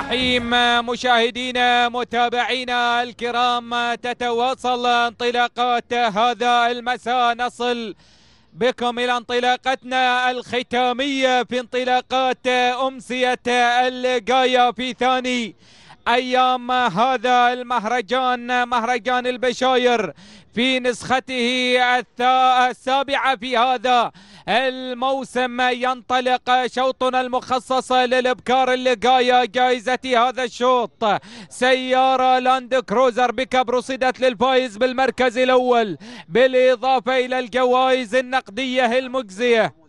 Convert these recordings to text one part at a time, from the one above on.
الرحيم مشاهدينا متابعينا الكرام تتواصل انطلاقات هذا المساء نصل بكم إلى انطلاقتنا الختامية في انطلاقات أمسية القاية في ثاني أيام هذا المهرجان مهرجان البشاير في نسخته السابعة في هذا الموسم ينطلق شوطنا المخصص للابكار اللقاية جائزة هذا الشوط سيارة لاند كروزر بكب رصدت للفايز بالمركز الأول بالإضافة إلى الجوائز النقدية المجزية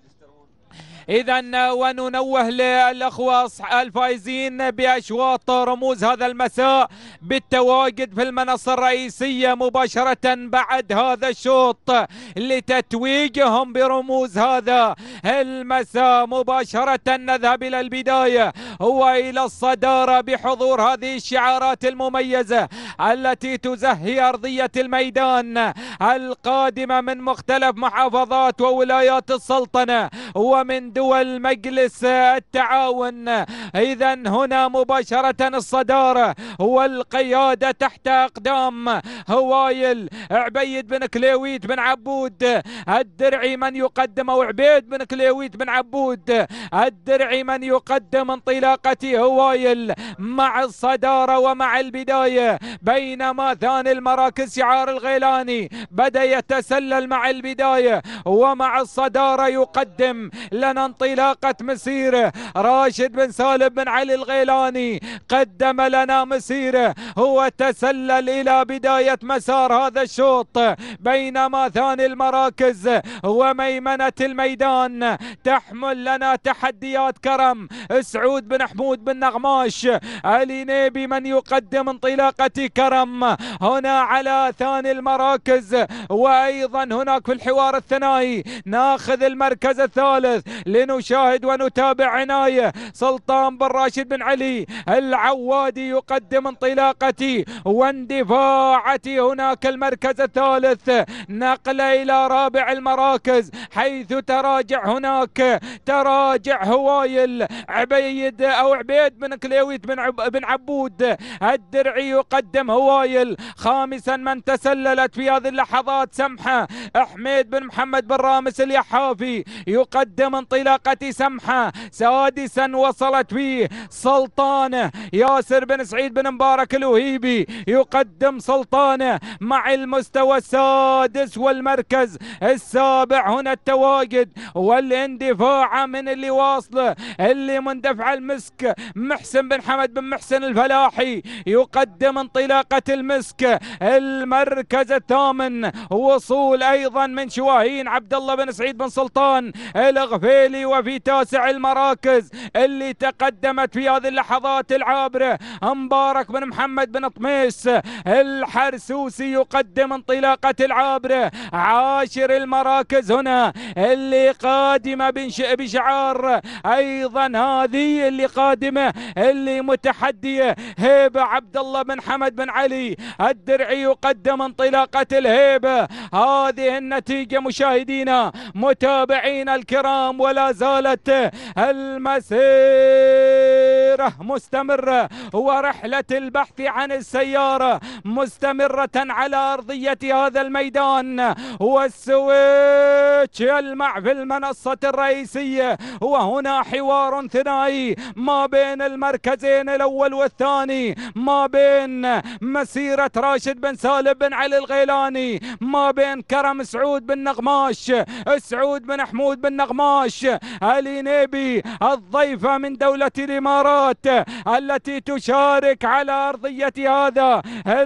إذا وننوه للأخوة الفائزين بأشواط رموز هذا المساء بالتواجد في المنصة الرئيسية مباشرة بعد هذا الشوط لتتويجهم برموز هذا المساء مباشرة نذهب إلى البداية وإلى الصدارة بحضور هذه الشعارات المميزة التي تزهي أرضية الميدان القادمة من مختلف محافظات وولايات السلطنة ومن دول مجلس التعاون إذا هنا مباشرة الصدارة والقيادة تحت أقدام هوايل عبيد بن كليويت بن عبود الدرعي من يقدم عبيد بن كليويت بن عبود الدرعي من يقدم انطلاقة هوايل مع الصدارة ومع البداية بينما ثاني المراكز شعار الغيلاني بدأ يتسلل مع البداية ومع الصدارة يقدم لنا انطلاقة مسيرة راشد بن سالم بن علي الغيلاني قدم لنا مسيرة هو تسلل إلى بداية مسار هذا الشوط بينما ثاني المراكز وميمنة الميدان تحمل لنا تحديات كرم سعود بن حمود بن نغماش علي نيبي من يقدم انطلاقة كرم هنا على ثاني المراكز وايضا هناك في الحوار الثنائي ناخذ المركز الثالث لنشاهد ونتابع عنايه سلطان بن راشد بن علي العوادي يقدم انطلاقتي واندفاعتي هناك المركز الثالث نقل الى رابع المراكز حيث تراجع هناك تراجع هوايل عبيد او عبيد بن كليويت بن عبود الدرعي يقدم حاتم هوايل خامسا من تسللت في هذه اللحظات سمحة حميد بن محمد بن رامس اليحافي يقدم انطلاقة سمحة سادسا وصلت فيه سلطانة ياسر بن سعيد بن مبارك الوهيبي يقدم سلطانة مع المستوى السادس والمركز السابع هنا التواجد والاندفاع من اللي واصله اللي مندفع المسك محسن بن حمد بن محسن الفلاحي يقدم انطلاقة انطلاقة المسك المركز الثامن وصول ايضا من شواهين عبد الله بن سعيد بن سلطان الغفيلي وفي تاسع المراكز اللي تقدمت في هذه اللحظات العابرة مبارك بن محمد بن طميس الحرسوسي يقدم انطلاقة العابرة عاشر المراكز هنا اللي قادمة بشعار ايضا هذه اللي قادمة اللي متحدية هيبة عبد الله بن حمد بن بن علي الدرعي يقدم انطلاقة الهيبة هذه النتيجة مشاهدينا متابعينا الكرام ولا زالت المسيرة مستمرة ورحلة البحث عن السيارة مستمرة على أرضية هذا الميدان والسويتش يلمع في المنصة الرئيسية وهنا حوار ثنائي ما بين المركزين الأول والثاني ما بين مسيرة راشد بن سالم بن علي الغيلاني ما بين كرم سعود بن نغماش سعود بن حمود بن نغماش علي نيبي الضيفة من دولة الإمارات التي تشارك على أرضية هذا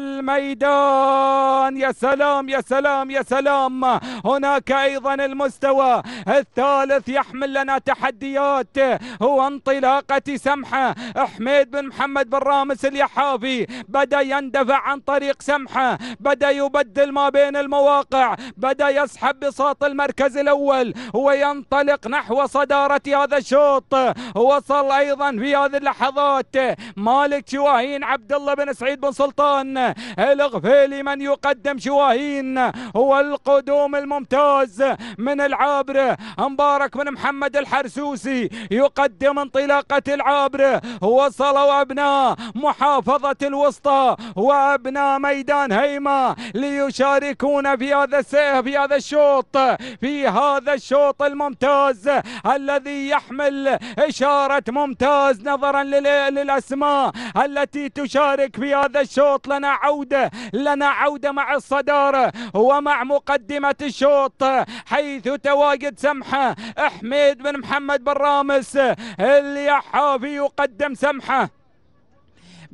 الميدان يا سلام يا سلام يا سلام هناك أيضا المستوى الثالث يحمل لنا تحديات هو انطلاقة سمحة حميد بن محمد بن رامس اليحافي بدأ يندفع عن طريق سمحة بدأ يبدل ما بين المواقع بدأ يسحب بساط المركز الأول وينطلق نحو صدارة هذا الشوط وصل أيضا في هذه اللحظات مالك شواهين عبد الله بن سعيد بن سلطان الغفيلي من يقدم شواهين والقدوم الممتاز من العابر مبارك من محمد الحرسوسي يقدم انطلاقة العابر وصلوا أبناء محافظة الوسطى وأبناء ميدان هيمة ليشاركون في هذا في هذا الشوط في هذا الشوط الممتاز الذي يحمل إشارة ممتاز نظرا للأسماء التي تشارك في هذا الشوط لنا عودة لنا عودة مع الصدارة ومع مقدمة الشوط حيث تواجد سمحة حميد بن محمد بن رامس اللي حافي يقدم سمحة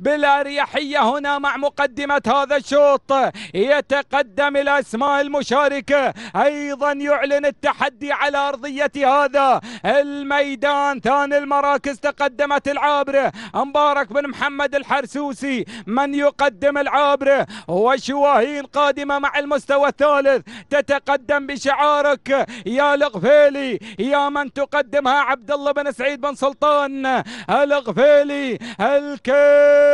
بالأريحية هنا مع مقدمة هذا الشوط يتقدم الأسماء المشاركة أيضا يعلن التحدي على أرضية هذا الميدان ثاني المراكز تقدمت العابرة مبارك بن محمد الحرسوسي من يقدم العابرة وشواهين قادمة مع المستوى الثالث تتقدم بشعارك يا الغفيلي يا من تقدمها عبد الله بن سعيد بن سلطان الغفيلي الكل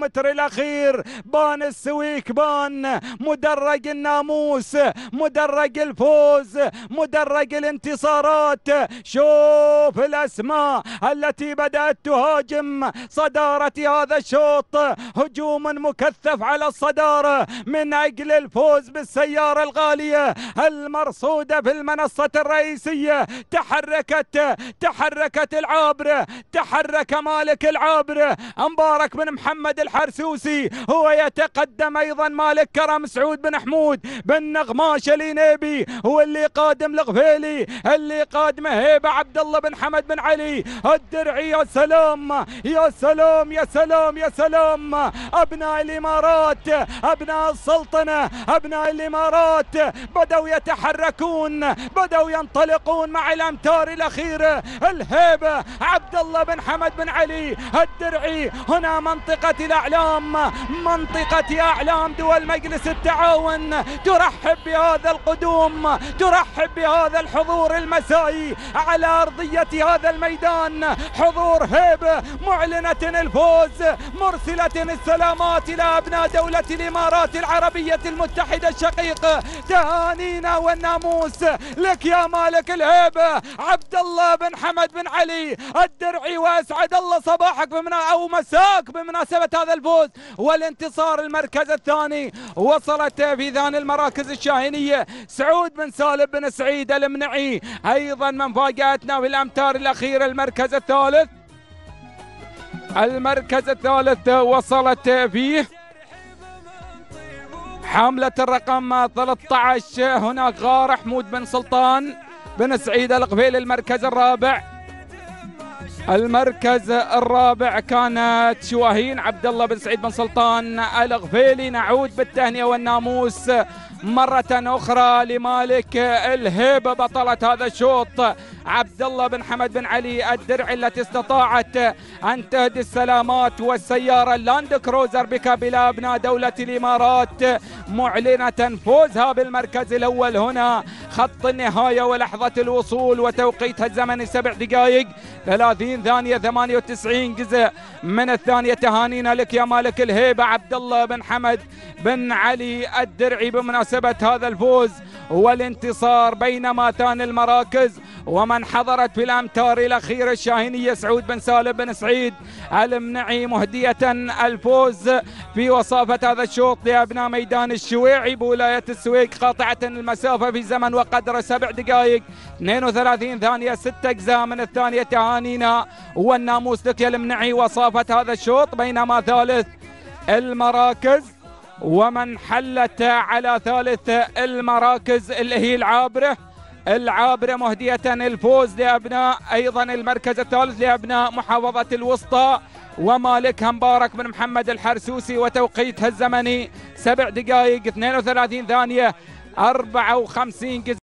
متر الاخير بان السويك بان مدرج الناموس مدرج الفوز مدرج الانتصارات شوف الاسماء التي بدات تهاجم صداره هذا الشوط هجوم مكثف على الصداره من اجل الفوز بالسياره الغاليه المرصوده في المنصه الرئيسيه تحركت تحركت العابره تحرك مالك العابره جابر مبارك بن محمد الحرسوسي هو يتقدم ايضا مالك كرم سعود بن حمود بن نغماش الينيبي هو اللي قادم لغفيلي اللي قادمه هيبه عبد الله بن حمد بن علي الدرعي يا سلام يا سلام يا سلام يا سلام ابناء الامارات ابناء السلطنه ابناء الامارات بداوا يتحركون بداوا ينطلقون مع الامتار الاخيره الهيبه عبد الله بن حمد بن علي الدرعي هنا منطقة الأعلام منطقة أعلام دول مجلس التعاون ترحب بهذا القدوم ترحب بهذا الحضور المسائي على أرضية هذا الميدان حضور هيبة معلنة الفوز مرسلة السلامات إلى أبناء دولة الإمارات العربية المتحدة الشقيق تهانينا والناموس لك يا مالك الهيبة عبد الله بن حمد بن علي الدرعي وأسعد الله صباحك صباحك بمنا او مساك بمناسبه هذا الفوز والانتصار المركز الثاني وصلت في ذان المراكز الشاهينيه سعود بن سالم بن سعيد المنعي ايضا من فاجاتنا في الامتار الاخيره المركز الثالث المركز الثالث وصلت فيه حملة الرقم 13 هناك غار حمود بن سلطان بن سعيد القفيل المركز الرابع المركز الرابع كانت شواهين عبد الله بن سعيد بن سلطان الغفيلي نعود بالتهنئه والناموس مرة أخرى لمالك الهيبة بطلة هذا الشوط عبد الله بن حمد بن علي الدرع التي استطاعت أن تهدي السلامات والسيارة لاند كروزر بكابلا أبناء دولة الإمارات معلنة فوزها بالمركز الأول هنا خط النهاية ولحظة الوصول وتوقيتها الزمني سبع دقائق 30 ثانية 98 جزء من الثانية تهانينا لك يا مالك الهيبة عبد الله بن حمد بن علي الدرعي بمناسبة كسبت هذا الفوز والانتصار بينما تان المراكز ومن حضرت في الامتار الاخير الشاهينيه سعود بن سالم بن سعيد المنعي مهديه الفوز في وصافه هذا الشوط لابناء ميدان الشويعي بولايه السويق قاطعه المسافه في زمن وقدر سبع دقائق 32 ثانيه ست اجزاء من الثانيه تهانينا والناموس لك المنعي وصافه هذا الشوط بينما ثالث المراكز ومن حلت على ثالث المراكز اللي هي العابرة العابرة مهدية الفوز لأبناء أيضا المركز الثالث لأبناء محافظة الوسطى ومالكها مبارك بن محمد الحرسوسي وتوقيتها الزمني سبع دقائق 32 ثانية 54 جزء